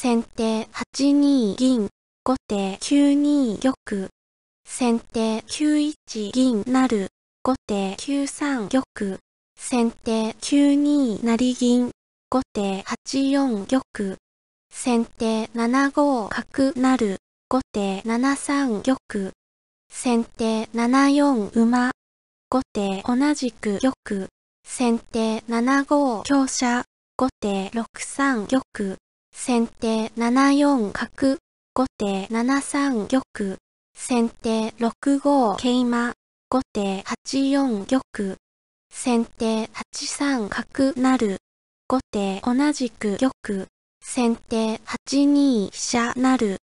先手8二銀、後手9二玉。先手9一銀なる、後手9三玉。先手9二成銀、後手8四玉。先手7五角なる、後手7三玉。先手7四馬、後手同じく玉。先手7五香車、後手6三玉。先手7四角、後手7三玉、先手6五桂馬、後手8四玉、先手8三角なる。後手同じく玉、先手8二飛車なる。